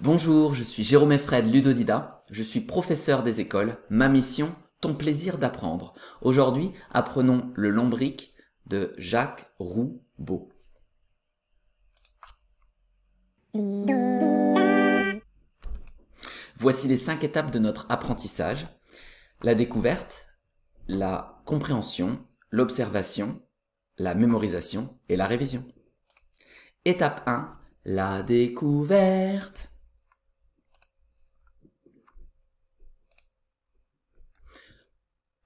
Bonjour, je suis Jérôme Fred Ludodida, je suis professeur des écoles. Ma mission, ton plaisir d'apprendre. Aujourd'hui, apprenons le lombric de Jacques Roubaud. Voici les cinq étapes de notre apprentissage. La découverte, la compréhension, l'observation, la mémorisation et la révision. Étape 1, la découverte.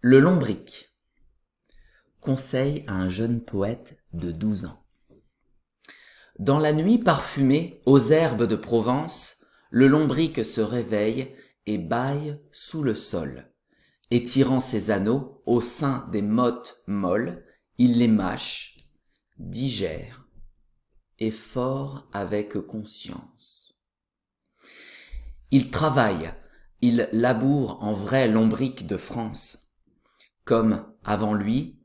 Le lombric. Conseil à un jeune poète de 12 ans. Dans la nuit parfumée aux herbes de Provence, le lombric se réveille et bâille sous le sol. Étirant ses anneaux au sein des mottes molles, il les mâche, digère, et fort avec conscience. Il travaille, il laboure en vrai l'ombrique de France, comme avant lui,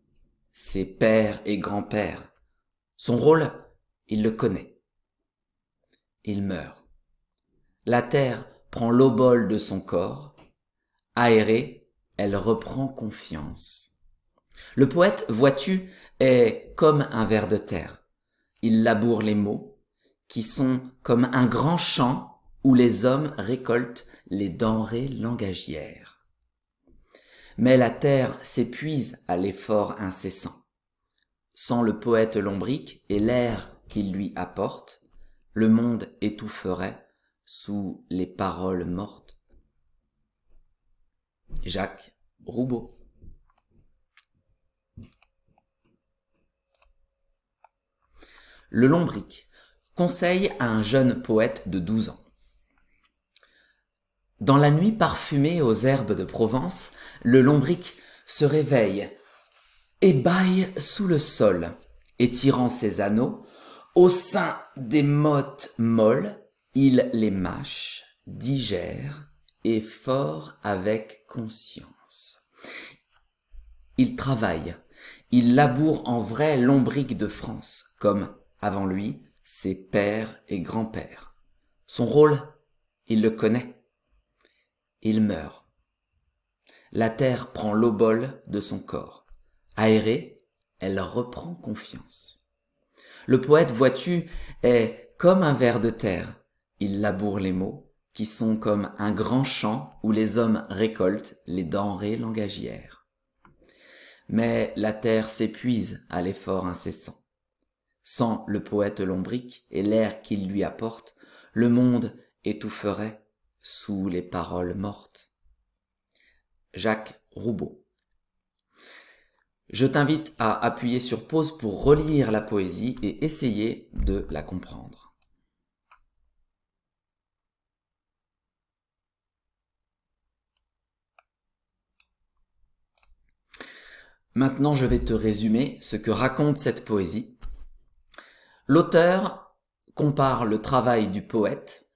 ses pères et grands-pères. Son rôle, il le connaît. Il meurt. La terre prend l'obole de son corps. Aérée, elle reprend confiance. Le poète, vois-tu, est comme un ver de terre. Il laboure les mots, qui sont comme un grand champ où les hommes récoltent les denrées langagières. Mais la terre s'épuise à l'effort incessant. Sans le poète lombrique et l'air qu'il lui apporte, le monde étoufferait sous les paroles mortes. Jacques Roubaud Le lombric. Conseil à un jeune poète de 12 ans. Dans la nuit parfumée aux herbes de Provence, le lombric se réveille et bâille sous le sol, étirant ses anneaux. Au sein des mottes molles, il les mâche, digère et fort avec conscience. Il travaille, il laboure en vrai lombric de France, comme avant lui, ses pères et grands-pères. Son rôle, il le connaît. Il meurt. La terre prend l'obole de son corps. Aérée, elle reprend confiance. Le poète, vois-tu, est comme un ver de terre. Il laboure les mots, qui sont comme un grand champ où les hommes récoltent les denrées langagières. Mais la terre s'épuise à l'effort incessant sans le poète lombrique et l'air qu'il lui apporte le monde étoufferait sous les paroles mortes jacques roubaud je t'invite à appuyer sur pause pour relire la poésie et essayer de la comprendre Maintenant, je vais te résumer ce que raconte cette poésie L'auteur compare le travail du poète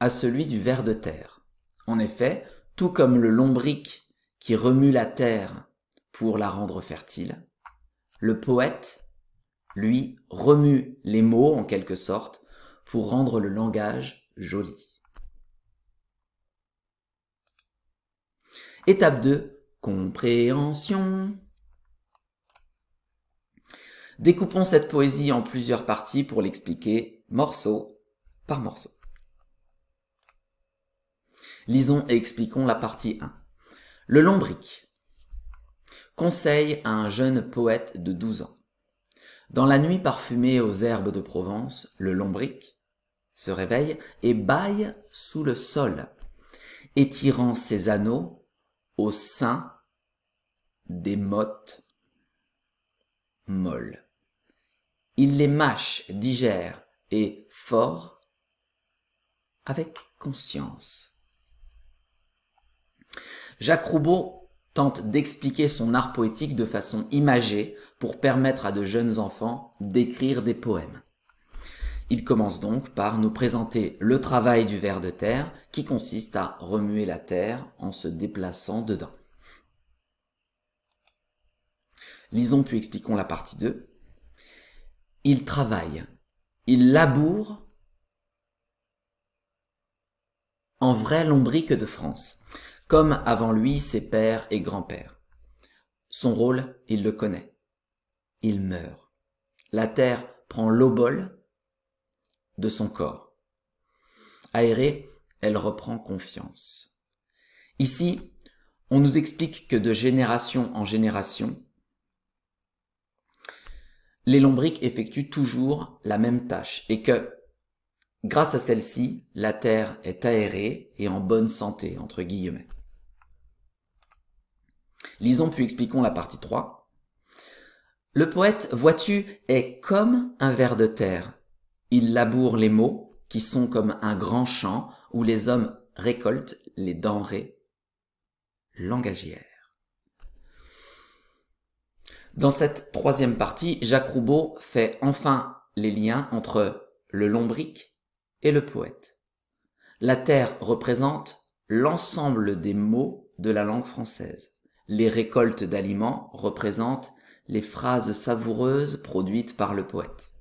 à celui du ver de terre. En effet, tout comme le lombric qui remue la terre pour la rendre fertile, le poète, lui, remue les mots en quelque sorte pour rendre le langage joli. Étape 2. Compréhension. Découpons cette poésie en plusieurs parties pour l'expliquer morceau par morceau. Lisons et expliquons la partie 1. Le lombric. Conseil à un jeune poète de 12 ans. Dans la nuit parfumée aux herbes de Provence, le lombric se réveille et baille sous le sol, étirant ses anneaux au sein des mottes molles. Il les mâche, digère et fort avec conscience. Jacques Roubaud tente d'expliquer son art poétique de façon imagée pour permettre à de jeunes enfants d'écrire des poèmes. Il commence donc par nous présenter le travail du ver de terre qui consiste à remuer la terre en se déplaçant dedans. Lisons puis expliquons la partie 2 il travaille, il laboure en vrai lombrique de France, comme avant lui ses pères et grands-pères. Son rôle, il le connaît. Il meurt. La terre prend l'obole de son corps. Aérée, elle reprend confiance. Ici, on nous explique que de génération en génération, les lombriques effectuent toujours la même tâche et que, grâce à celle-ci, la terre est aérée et en bonne santé, entre guillemets. Lisons puis expliquons la partie 3. Le poète, vois-tu, est comme un ver de terre. Il laboure les mots, qui sont comme un grand champ où les hommes récoltent les denrées langagières. Dans cette troisième partie, Jacques Roubaud fait enfin les liens entre le lombric et le poète. La terre représente l'ensemble des mots de la langue française. Les récoltes d'aliments représentent les phrases savoureuses produites par le poète.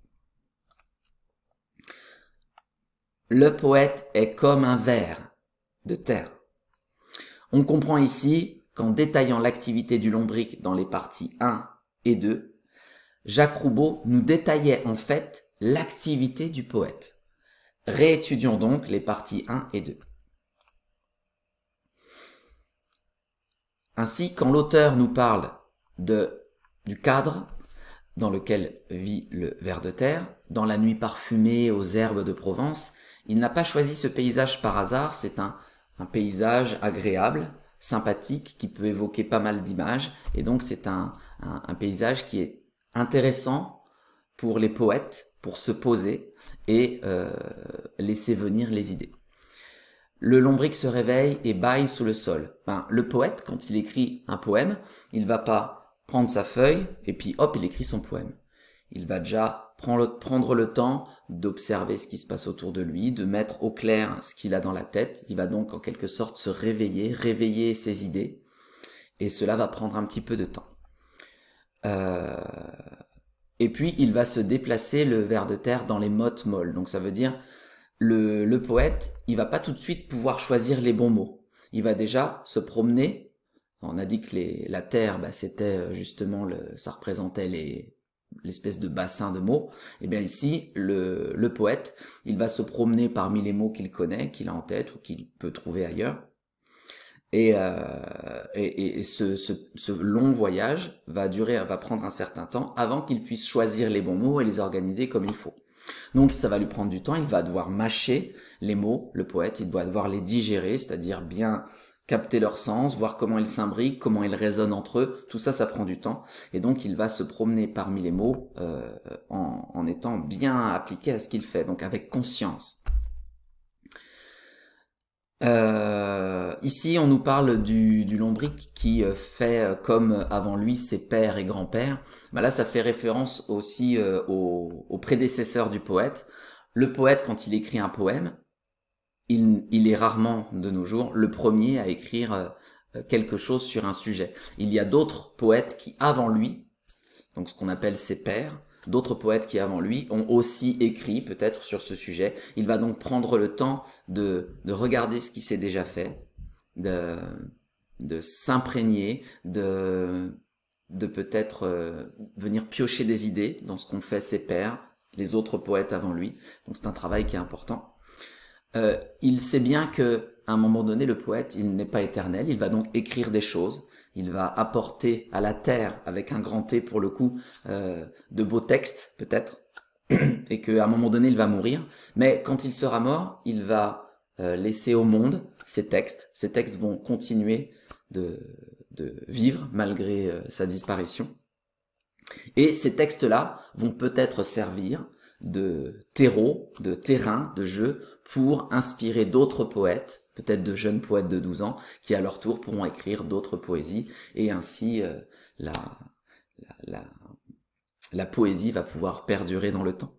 Le poète est comme un ver de terre. On comprend ici qu'en détaillant l'activité du lombric dans les parties 1 et 2, Jacques Roubaud nous détaillait en fait l'activité du poète. Réétudions donc les parties 1 et 2. Ainsi, quand l'auteur nous parle de, du cadre dans lequel vit le ver de terre, dans la nuit parfumée aux herbes de Provence, il n'a pas choisi ce paysage par hasard, c'est un, paysage agréable, sympathique, qui peut évoquer pas mal d'images, et donc c'est un, un, paysage qui est intéressant pour les poètes, pour se poser et euh, laisser venir les idées. Le lombric se réveille et baille sous le sol. Ben, le poète, quand il écrit un poème, il va pas prendre sa feuille et puis hop, il écrit son poème. Il va déjà prendre le temps d'observer ce qui se passe autour de lui, de mettre au clair ce qu'il a dans la tête. Il va donc en quelque sorte se réveiller, réveiller ses idées. Et cela va prendre un petit peu de temps. Euh, et puis il va se déplacer le ver de terre dans les mottes molles. Donc ça veut dire le, le poète, il va pas tout de suite pouvoir choisir les bons mots. Il va déjà se promener. On a dit que les, la terre, bah, c'était euh, justement le, ça représentait les, l'espèce de bassin de mots, et eh bien ici, le, le, poète, il va se promener parmi les mots qu'il connaît, qu'il a en tête ou qu'il peut trouver ailleurs, euh, et, et, et ce, ce, long voyage va durer, va prendre un certain temps avant qu'il puisse choisir les bons mots et les organiser comme il faut. Donc ça va lui prendre du temps, il va devoir mâcher les mots, le poète, il doit devoir les digérer, c'est-à-dire bien capter leur sens, voir comment ils s'imbriquent, comment ils résonnent entre eux, tout ça, ça prend du temps. Et donc il va se promener parmi les mots euh, en, en étant bien appliqué à ce qu'il fait, donc avec conscience. Euh, ici, on nous parle du, du lombric qui euh, fait euh, comme euh, avant lui ses pères et grands-pères. Bah là, ça fait référence aussi aux au, du poète. Le poète, quand il écrit un poème, il, est rarement de nos jours le premier à écrire quelque chose sur un sujet. Il y a d'autres poètes qui, avant lui, donc ce qu'on appelle ses pères, d'autres poètes qui avant lui ont aussi écrit peut-être sur ce sujet. Il va donc prendre le temps de, de regarder ce qui s'est déjà fait, de, de s'imprégner, de, de peut-être euh, venir piocher des idées dans ce qu'ont fait ses pères les autres poètes avant lui. Donc c'est un travail qui est important. Euh, il sait bien que à un moment donné, le poète, il n'est pas éternel. Il va donc écrire des choses. Il va apporter à la terre, avec un grand T pour le coup, euh, de beaux textes peut-être, et qu'à un moment donné, il va mourir. Mais quand il sera mort, il va euh, laisser au monde, ces textes. Ces textes vont continuer de, vivre malgré euh, sa disparition. Et ces textes-là vont peut-être servir de terreau, de terrain, de jeu pour inspirer d'autres poètes, peut-être de jeunes poètes de 12 ans, qui à leur tour pourront écrire d'autres poésies, et ainsi euh, la, la poésie va pouvoir perdurer dans le temps.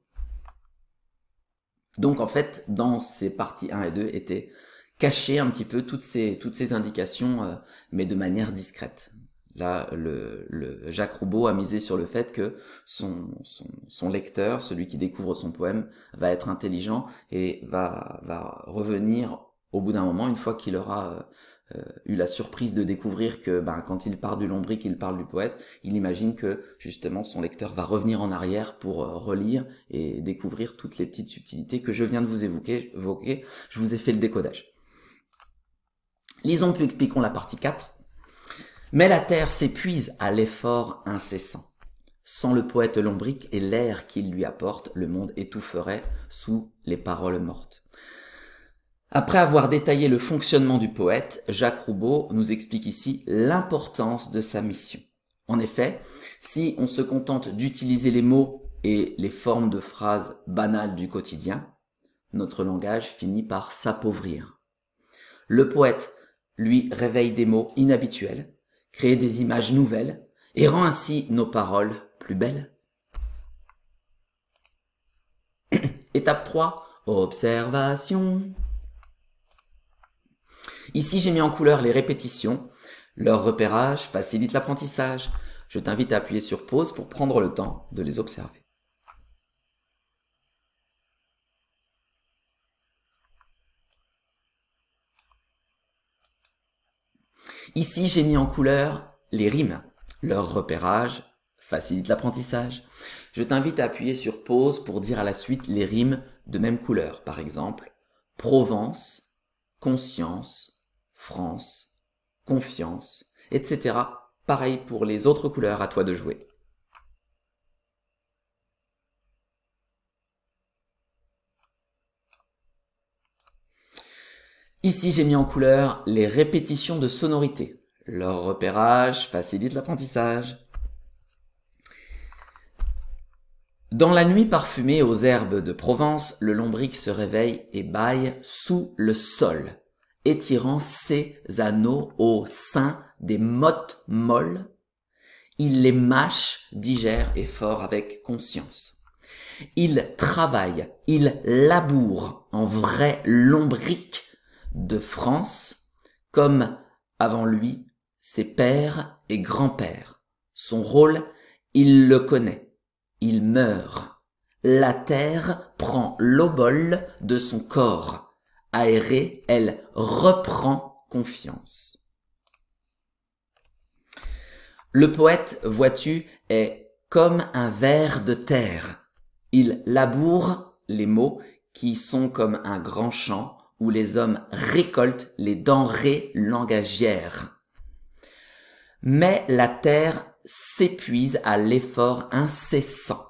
Donc en fait, dans ces parties 1 et 2 étaient cachées un petit peu toutes ces, toutes ces indications, euh, mais de manière discrète. Là, le, Jacques Roubaud a misé sur le fait que son, son, son, lecteur, celui qui découvre son poème, va être intelligent et va, va revenir au bout d'un moment, une fois qu'il aura euh, euh, eu la surprise de découvrir que ben, quand il parle du lombric, il parle du poète, il imagine que justement son lecteur va revenir en arrière pour euh, relire et découvrir toutes les petites subtilités que je viens de vous évoquer. Je vous ai fait le décodage. Lisons puis expliquons la partie 4. Mais la terre s'épuise à l'effort incessant. Sans le poète lombrique et l'air qu'il lui apporte, le monde étoufferait sous les paroles mortes. Après avoir détaillé le fonctionnement du poète, Jacques Roubaud nous explique ici l'importance de sa mission. En effet, si on se contente d'utiliser les mots et les formes de phrases banales du quotidien, notre langage finit par s'appauvrir. Le poète, lui, réveille des mots inhabituels, crée des images nouvelles, et rend ainsi nos paroles plus belles. Étape 3. Observation. Ici, j'ai mis en couleur les répétitions. Leur repérage facilite l'apprentissage. Je t'invite à appuyer sur pause pour prendre le temps de les observer. Ici, j'ai mis en couleur les rimes. Leur repérage facilite l'apprentissage. Je t'invite à appuyer sur pause pour dire à la suite les rimes de même couleur. Par exemple, Provence, conscience, France, confiance, etc. Pareil pour les autres couleurs, à toi de jouer. Ici, j'ai mis en couleur les répétitions de sonorités. Leur repérage facilite l'apprentissage. Dans la nuit parfumée aux herbes de Provence, le lombric se réveille et baille sous le sol étirant ses anneaux au sein des mottes molles, il les mâche, digère et fort avec conscience. Il travaille, il laboure en vrai lombrique de France, comme avant lui ses pères et grands-pères. Son rôle, il le connaît. Il meurt. La terre prend l'obol de son corps aérée, elle reprend confiance. Le poète, vois-tu, est comme un ver de terre. Il laboure les mots qui sont comme un grand champ où les hommes récoltent les denrées langagières. Mais la terre s'épuise à l'effort incessant.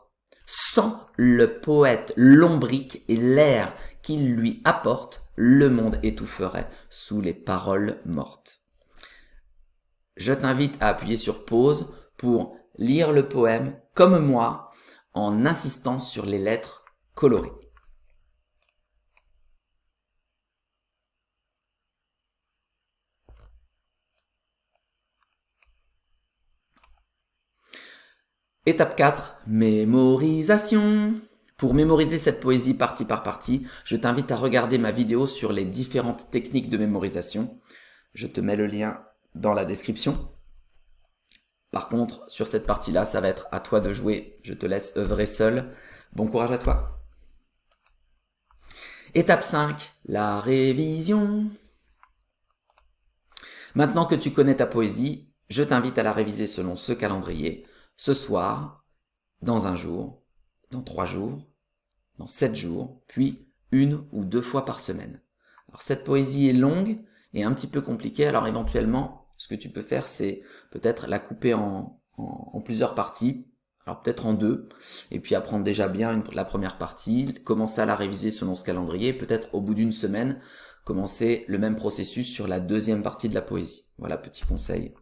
Sans le poète lombrique et l'air qu'il lui apporte, le monde étoufferait sous les paroles mortes. Je t'invite à appuyer sur pause pour lire le poème comme moi en insistant sur les lettres colorées. Étape 4, mémorisation. Pour mémoriser cette poésie partie par partie, je t'invite à regarder ma vidéo sur les différentes techniques de mémorisation. Je te mets le lien dans la description. Par contre, sur cette partie-là, ça va être à toi de jouer. Je te laisse œuvrer seul. Bon courage à toi. Étape 5, la révision. Maintenant que tu connais ta poésie, je t'invite à la réviser selon ce calendrier, ce soir, dans un jour, dans trois jours, dans sept jours, puis une ou deux fois par semaine. Alors cette poésie est longue et un petit peu compliquée, alors éventuellement, ce que tu peux faire, c'est peut-être la couper en, plusieurs parties, alors peut-être en deux, et puis apprendre déjà bien la première partie, commencer à la réviser selon ce calendrier, peut-être au bout d'une semaine, commencer le même processus sur la deuxième partie de la poésie. Voilà, petit conseil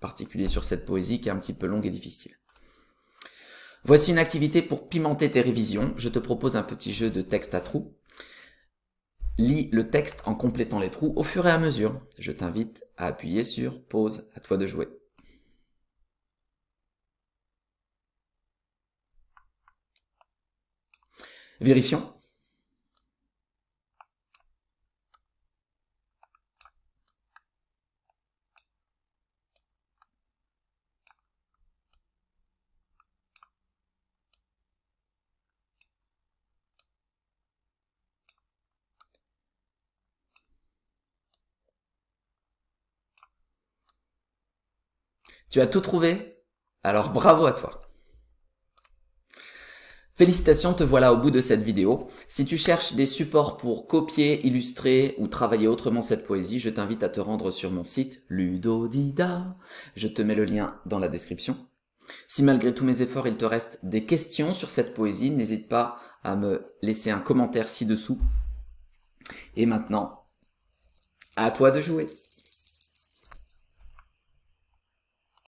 particulier sur cette poésie qui est un petit peu longue et difficile. Voici une activité pour pimenter tes révisions. Je te propose un petit jeu de texte à trous. Lis le texte en complétant les trous au fur et à mesure. Je t'invite à appuyer sur pause. À toi de jouer. Vérifions. Tu as tout trouvé Alors bravo à toi Félicitations, te voilà au bout de cette vidéo. Si tu cherches des supports pour copier, illustrer ou travailler autrement cette poésie, je t'invite à te rendre sur mon site Ludodida. Je te mets le lien dans la description. Si malgré tous mes efforts, il te reste des questions sur cette poésie, n'hésite pas à me laisser un commentaire ci-dessous. Et maintenant, à toi de jouer.